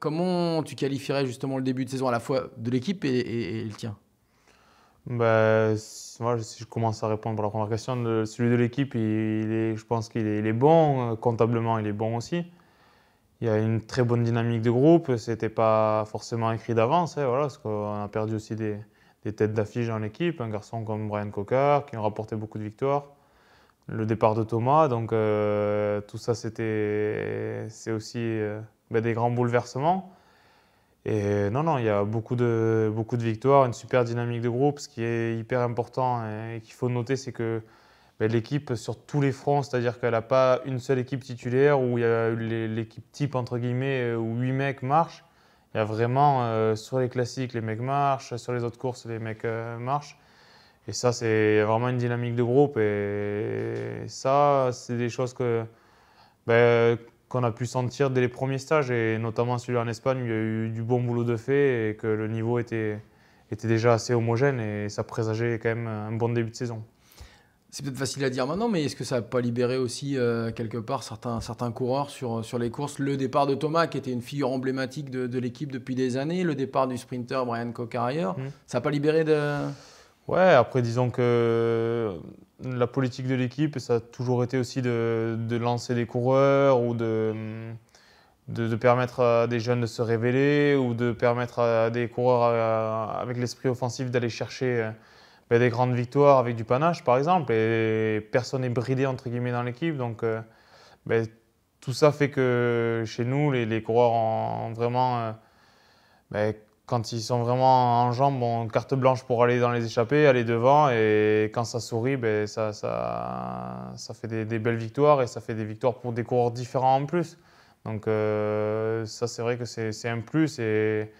Comment tu qualifierais justement le début de saison à la fois de l'équipe et, le tien bah, moi, si je commence à répondre pour la première question, celui de l'équipe, il, est, je pense qu'il est, bon, euh, comptablement il est bon aussi. Il y a une très bonne dynamique de groupe, ce n'était pas forcément écrit d'avance, hein, voilà, parce qu'on a perdu aussi des, têtes d'affiche dans l'équipe, un garçon comme Brian Cocker qui a rapporté beaucoup de victoires, le départ de Thomas, donc euh, tout ça c'était, c'est aussi euh, bah, des grands bouleversements. Et non, non, il y a beaucoup de, beaucoup de victoires, une super dynamique de groupe. Ce qui est hyper important et qu'il faut noter, c'est que bah, l'équipe sur tous les fronts, c'est-à-dire qu'elle n'a pas une seule équipe titulaire où il y a l'équipe type, entre guillemets, euh, où 8 mecs marchent. Il y a vraiment euh, sur les classiques, les mecs marchent, sur les autres courses, les mecs euh, marchent. Et ça, c'est vraiment une dynamique de groupe. Et ça, c'est des choses que. Bah, qu'on a pu sentir dès les premiers stages, et notamment celui en Espagne, où il y a eu du bon boulot de fait et que le niveau était, était déjà assez homogène et ça présageait quand même un bon début de saison. C'est peut-être facile à dire maintenant, mais est-ce que ça n'a pas libéré aussi euh, quelque part certains, certains coureurs sur, sur les courses Le départ de Thomas, qui était une figure emblématique de, l'équipe depuis des années, le départ du sprinter Brian Cocarrier, hmm. ça n'a pas libéré de... Ouais, après, disons que euh, la politique de l'équipe, ça a toujours été aussi de, lancer des coureurs ou mm, de, permettre à des jeunes de se révéler ou de permettre à des coureurs euh, avec l'esprit offensif d'aller chercher euh, ben, des grandes victoires avec du panache, par exemple. Et personne n'est bridé, entre guillemets, dans l'équipe. Donc, ben, tout ça fait que chez nous, les, coureurs ont vraiment... Ben, quand ils sont vraiment en jambes, carte blanche pour aller dans les échappées, aller devant. Et quand ça sourit, ben, ça, fait des, belles victoires et ça fait des victoires pour des coureurs différents en plus. Donc euh, ça, c'est vrai que c'est un plus. Et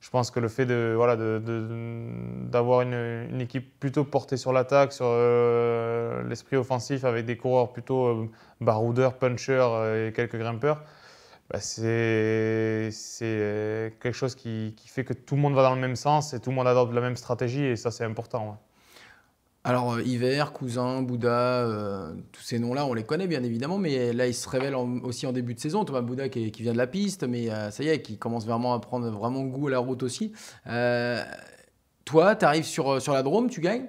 je pense que le fait d'avoir une, équipe plutôt portée sur l'attaque, sur euh, l'esprit offensif, avec des coureurs plutôt euh, baroudeurs, punchers et quelques grimpeurs, bah, c'est euh, quelque chose qui, fait que tout le monde va dans le même sens et tout le monde adopte la même stratégie et ça c'est important. Alors, euh, Hiver, Cousin, Bouddha, euh, tous ces noms-là, on les connaît bien évidemment, mais là, ils se révèlent aussi en début de saison. Thomas Bouddha qui, vient de la piste, mais ça y est, qui commence vraiment à prendre vraiment goût à la route aussi. toi, tu arrives sur, la Drôme, tu gagnes.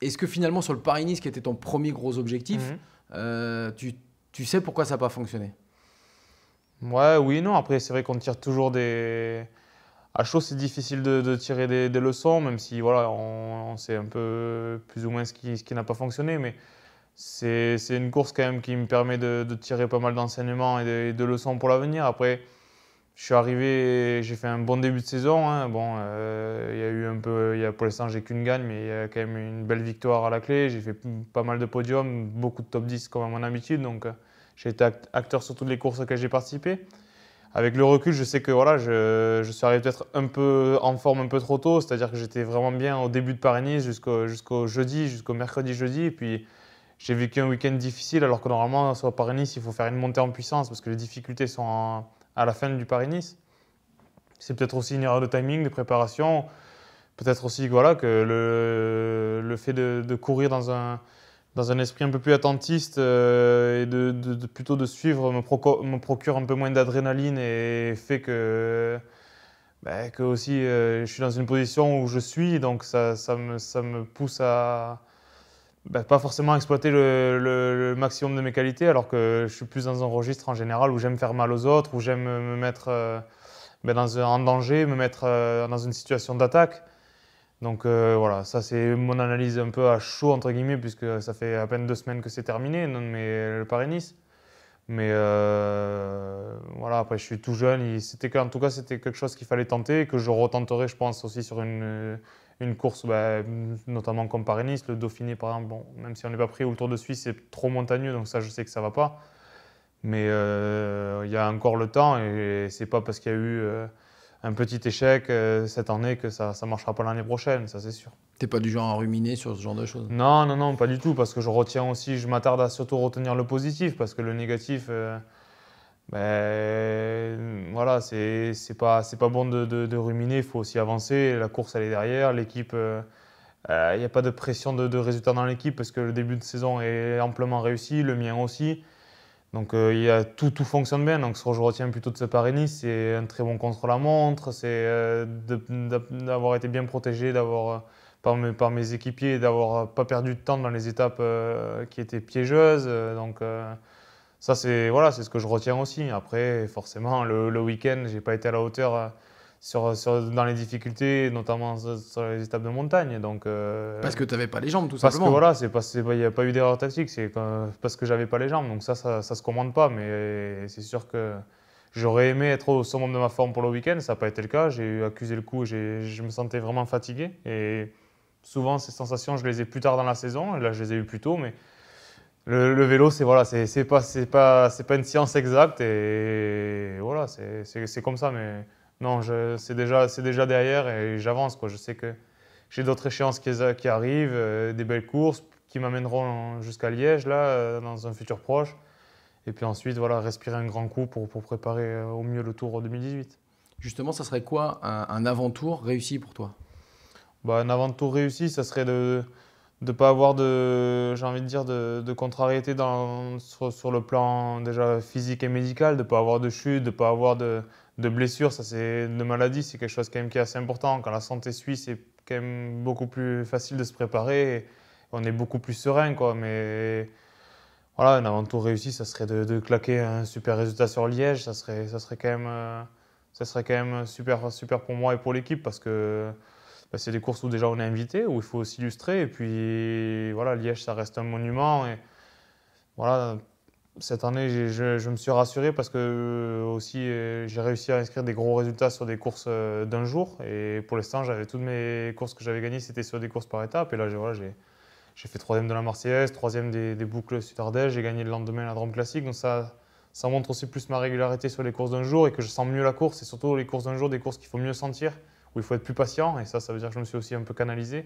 Est-ce que finalement, sur le Paris-Nice, qui était ton premier gros objectif, mhm. tu, sais pourquoi ça n'a pas fonctionné Ouais, oui, non. Après, c'est vrai qu'on tire toujours des. À chaud, c'est difficile de, tirer des, leçons, même si voilà, on, sait un peu plus ou moins ce qui, n'a pas fonctionné. Mais c'est une course quand même qui me permet de, tirer pas mal d'enseignements et de, leçons pour l'avenir. Après, je suis arrivé, j'ai fait un bon début de saison. Hein. Bon, euh, il y a eu un peu, y a, pour l'instant, j'ai qu'une gagne, mais il y a quand même une belle victoire à la clé. J'ai fait pas mal de podiums, beaucoup de top 10 comme à mon habitude. Donc. Euh, j'ai été acteur sur toutes les courses auxquelles j'ai participé. Avec le recul, je sais que voilà, je, suis arrivé peut-être un peu en forme un peu trop tôt, c'est-à-dire que j'étais vraiment bien au début de Paris-Nice jusqu'au jusqu'au jeudi, jusqu'au mercredi-jeudi. Et puis j'ai vécu un week-end difficile, alors que normalement, sur Paris-Nice, il faut faire une montée en puissance parce que les difficultés sont à la fin du Paris-Nice. C'est peut-être aussi une erreur de timing, de préparation. Peut-être aussi voilà, que le, le fait de courir dans un, dans un esprit un peu plus attentiste euh, et de, plutôt de suivre me, procure un peu moins d'adrénaline et fait que, ben, que aussi euh, je suis dans une position où je suis, donc ça, me, ça me, pousse à ben, pas forcément exploiter le, maximum de mes qualités, alors que je suis plus dans un registre en général où j'aime faire mal aux autres, où j'aime me mettre euh, ben, dans un, en danger, me mettre dans une situation d'attaque. Donc euh, voilà, ça c'est mon analyse un peu à chaud, entre guillemets, puisque ça fait à peine deux semaines que c'est terminé, non, mais le Paris-Nice. Mais euh, voilà, après je suis tout jeune, c'était en tout cas c'était quelque chose qu'il fallait tenter que je retenterai, je pense, aussi sur une, course, bah, notamment comme Paris-Nice, le Dauphiné par exemple, bon, même si on n'est pas pris, ou le Tour de Suisse, c'est trop montagneux, donc ça je sais que ça va pas. Mais euh, il y a encore le temps et c'est pas parce qu'il y a eu un petit échec euh, cette année que ça ne marchera pas l'année prochaine, ça c'est sûr. T'es pas du genre à ruminer sur ce genre de choses Non, non, non, pas du tout, parce que je retiens aussi, je m'attarde à surtout retenir le positif, parce que le négatif, euh, ben, voilà, c'est pas, bon de, ruminer, il faut aussi avancer, la course elle est derrière, l'équipe, euh, il n'y a pas de pression de, de résultat dans l'équipe, parce que le début de saison est amplement réussi, le mien aussi. Donc euh, tout, tout fonctionne bien. Donc ce que je retiens plutôt de ce Paris-Nice, c'est un très bon contre-la-montre, c'est euh, d'avoir été bien protégé, d'avoir euh, par, mes, équipiers, d'avoir pas perdu de temps dans les étapes qui étaient piégeuses. Donc ça c'est voilà, c'est ce que je retiens aussi. Après forcément le, le week-end, j'ai pas été à la hauteur dans les difficultés, notamment sur les étapes de montagne. Donc, euh, parce que tu n'avais pas les jambes, tout simplement. Parce que voilà, il n'y a pas eu d'erreur tactique, c'est parce que j'avais pas les jambes. Donc ça, ça ne se commande pas, mais c'est sûr que j'aurais aimé être au sommet de ma forme pour le week-end, ça n'a pas été le cas. J'ai accusé le coup, je me sentais vraiment fatigué. Et souvent, ces sensations, je les ai plus tard dans la saison, là, je les ai eues plus tôt, mais. Le, vélo, c'est voilà, c'est pas, pas, pas une science exacte et voilà, c'est comme ça. Mais non, c'est déjà, déjà derrière et j'avance. Je sais que j'ai d'autres échéances qui, arrivent, euh, des belles courses qui m'amèneront jusqu'à Liège, là, euh, dans un futur proche. Et puis ensuite, voilà, respirer un grand coup pour, préparer euh, au mieux le Tour 2018. Justement, ça serait quoi un, avant-tour réussi pour toi bah, Un avant-tour réussi, ça serait de de pas avoir de j'ai envie de dire de, contrariété sur, le plan déjà physique et médical de pas avoir de chute de pas avoir de, blessures ça c'est de maladie c'est quelque chose quand même qui est assez important quand la santé suit c'est quand même beaucoup plus facile de se préparer on est beaucoup plus serein quoi mais voilà un avant tout réussi ça serait de, de, claquer un super résultat sur Liège ça serait ça serait quand même euh, ça serait quand même super super pour moi et pour l'équipe parce que bah, c'est des courses où déjà on est invité, où il faut s'illustrer. Et puis voilà, Liège, ça reste un monument. Et voilà, cette année, je, me suis rassuré parce que euh, aussi euh, j'ai réussi à inscrire des gros résultats sur des courses euh, d'un jour. Et pour l'instant, j'avais toutes mes courses que j'avais gagnées, c'était sur des courses par étapes. Et là, j'ai voilà, fait troisième de la Marseillaise, troisième des, des boucles Sud-Ardèche. J'ai gagné le lendemain la Drôme Classique. Donc ça, ça montre aussi plus ma régularité sur les courses d'un jour et que je sens mieux la course. Et surtout les courses d'un jour, des courses qu'il faut mieux sentir où il faut être plus patient. Et ça, ça veut dire que je me suis aussi un peu canalisé.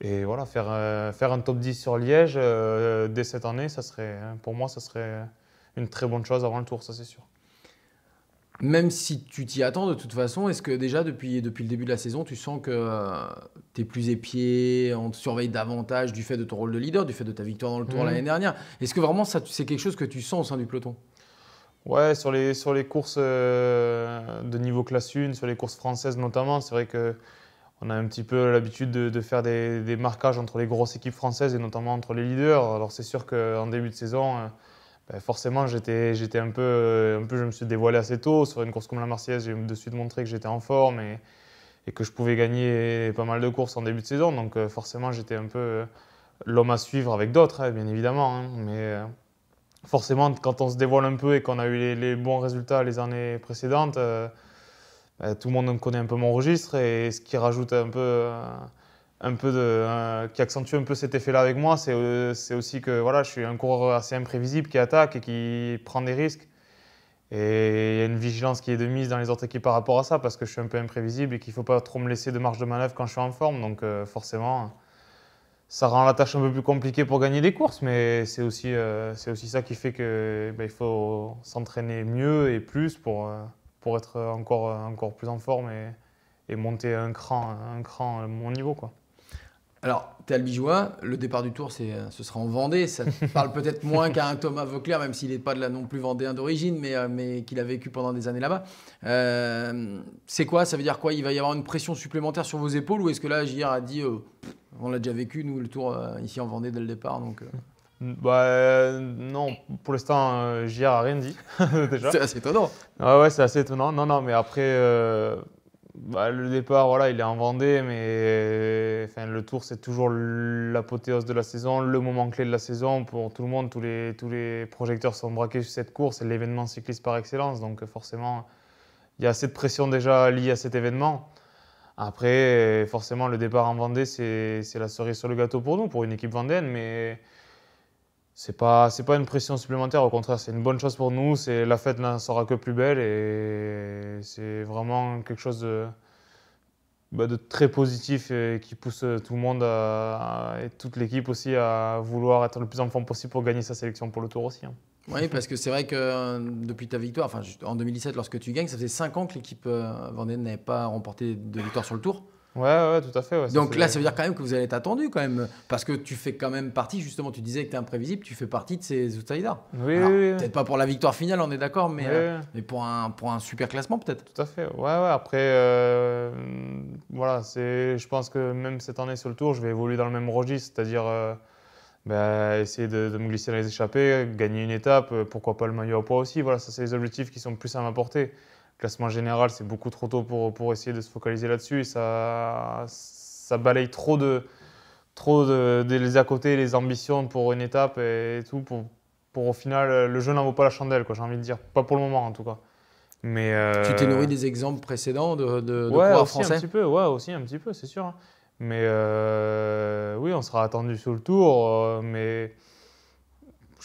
Et voilà, faire, euh, faire un top 10 sur Liège euh, dès cette année, ça serait, hein, pour moi, ça serait une très bonne chose avant le tour, ça c'est sûr. Même si tu t'y attends de toute façon, est-ce que déjà depuis, depuis le début de la saison, tu sens que euh, tu es plus épié, on te surveille davantage du fait de ton rôle de leader, du fait de ta victoire dans le tour mhm. l'année dernière Est-ce que vraiment ça, c'est quelque chose que tu sens au sein du peloton Ouais, sur les, sur les courses euh, de niveau classe 1, sur les courses françaises notamment, c'est vrai que on a un petit peu l'habitude de, faire des, marquages entre les grosses équipes françaises et notamment entre les leaders. Alors c'est sûr qu'en début de saison, euh, ben forcément, j'étais, j'étais un, peu, euh, un peu, je me suis dévoilé assez tôt. Sur une course comme la Marseillaise, j'ai de suite montré que j'étais en forme et, que je pouvais gagner pas mal de courses en début de saison. Donc forcément, j'étais un peu l'homme à suivre avec d'autres, hein, bien évidemment. Hein. mais, forcément, quand on se dévoile un peu et qu'on a eu les, bons résultats les années précédentes, euh, bah, tout le monde connaît un peu mon registre et ce qui rajoute un peu, euh, un peu de, euh, qui accentue un peu cet effet-là avec moi, c'est aussi que voilà, je suis un coureur assez imprévisible qui attaque et qui prend des risques. Et il y a une vigilance qui est de mise dans les autres équipes par rapport à ça parce que je suis un peu imprévisible et qu'il ne faut pas trop me laisser de marge de manœuvre quand je suis en forme. Donc forcément ça rend la tâche un peu plus compliquée pour gagner des courses, mais c'est aussi, euh, aussi ça qui fait qu'il bah, faut s'entraîner mieux et plus pour, euh, pour être encore, encore plus en forme et, et monter un cran, un cran mon niveau. Quoi. Alors, tel albigeois, le départ du tour, c'est, euh, ce sera en Vendée. Ça parle peut-être moins qu'à un Thomas Vauclair, même s'il n'est pas de la non plus vendéen d'origine, mais, euh, mais qu'il a vécu pendant des années là-bas. Euh, c'est quoi Ça veut dire quoi Il va y avoir une pression supplémentaire sur vos épaules ou est-ce que là, JR a dit, on l'a déjà vécu, nous, le tour ici en Vendée dès le départ donc, bah, non, pour l'instant, JR a rien dit. déjà. C'est assez étonnant. Ouais ah ouais, c'est assez étonnant. Non, non, mais après, bah, le départ, voilà, il est en Vendée, mais enfin, le Tour, c'est toujours l'apothéose de la saison, le moment clé de la saison pour tout le monde. Tous les, tous les projecteurs sont braqués sur cette course, c'est l'événement cycliste par excellence. Donc forcément, il y a assez de pression déjà liée à cet événement. Après, forcément, le départ en Vendée, c'est la cerise sur le gâteau pour nous, pour une équipe vendéenne, mais c'est pas c'est pas une pression supplémentaire au contraire c'est une bonne chose pour nous c'est la fête n'en sera que plus belle et c'est vraiment quelque chose de, bah, de très positif et qui pousse tout le monde et toute l'équipe aussi à vouloir être le plus en forme possible pour gagner sa sélection pour le tour aussi. Hein. Oui, parce que c'est vrai que euh, depuis ta victoire, enfin en 2017 lorsque tu gagnes, ça faisait 5 ans que l'équipe euh, vendée n'avait pas remporté de victoire sur le tour. Ouais, ouais, tout à fait. Donc là, ça veut dire quand même que vous allez être attendu quand même, parce que tu fais quand même partie, justement, tu disais que tu es imprévisible, tu fais partie de ces outsiders. Oui, oui, Peut-être pas pour la victoire finale, on est d'accord, mais, euh, mais pour, un, pour un super classement peut-être. Tout à fait, ouais, ouais. Après, euh, je pense que même cette année sur le tour, je vais évoluer dans le même registre, c'est-à-dire euh, bah, essayer de, me glisser dans les échappées, gagner une étape, pourquoi pas le maillot à poids aussi. Voilà, ça, c'est les objectifs qui sont plus à m'apporter classement général, c'est beaucoup trop tôt pour, pour essayer de se focaliser là-dessus. Et ça, ça balaye trop de trop de, les à côté, les ambitions pour une étape et, tout. Pour, pour au final, le jeu n'en vaut pas la chandelle, quoi, j'ai envie de dire. Pas pour le moment, en tout cas. Mais euh, Tu t'es nourri des exemples précédents de, de, de français un petit peu, Ouais, aussi un petit peu, c'est sûr. Hein. Mais euh, oui, on sera attendu sur le tour, euh, mais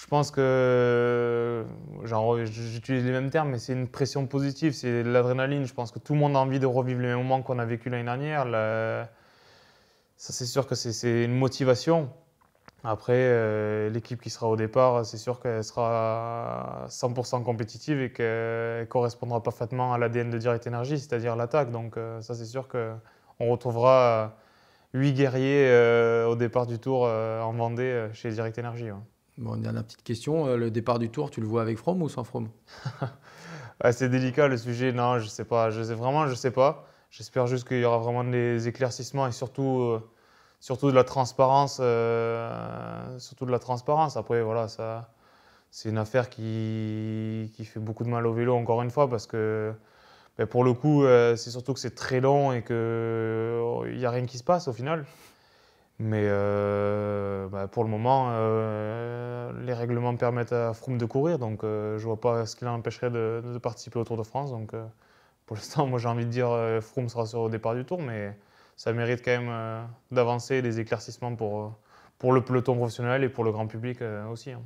je pense que, j'utilise les mêmes termes, mais c'est une pression positive, c'est de l'adrénaline. Je pense que tout le monde a envie de revivre les moments qu'on a vécu l'année dernière. Ça, c'est sûr que c'est une motivation. Après, euh, l'équipe qui sera au départ, c'est sûr qu'elle sera 100% compétitive et qu'elle correspondra parfaitement à l'ADN de Direct Energy, c'est-à-dire l'attaque. Donc, euh, ça, c'est sûr qu'on retrouvera huit guerriers euh, au départ du tour en Vendée chez Direct Energy. Bon, dernière petite question. Euh, le départ du tour, tu le vois avec From ou sans From ah, C'est délicat le sujet. Non, je sais pas. Je sais vraiment, je sais pas. J'espère juste qu'il y aura vraiment des éclaircissements et surtout, euh, surtout de la transparence, euh, surtout de la transparence. Après, voilà, c'est une affaire qui, fait beaucoup de mal au vélo encore une fois parce que ben, pour le coup, c'est surtout que c'est très long et qu'il oh, n'y a rien qui se passe au final. Mais euh, bah, pour le moment, euh, les règlements permettent à Froome de courir, donc euh, je ne vois pas ce qui l'empêcherait de, participer au Tour de France. Donc pour l'instant, moi j'ai envie de dire que Froome sera sur au départ du Tour, mais ça mérite quand même d'avancer des éclaircissements pour, le peloton professionnel et pour le grand public aussi. Hein.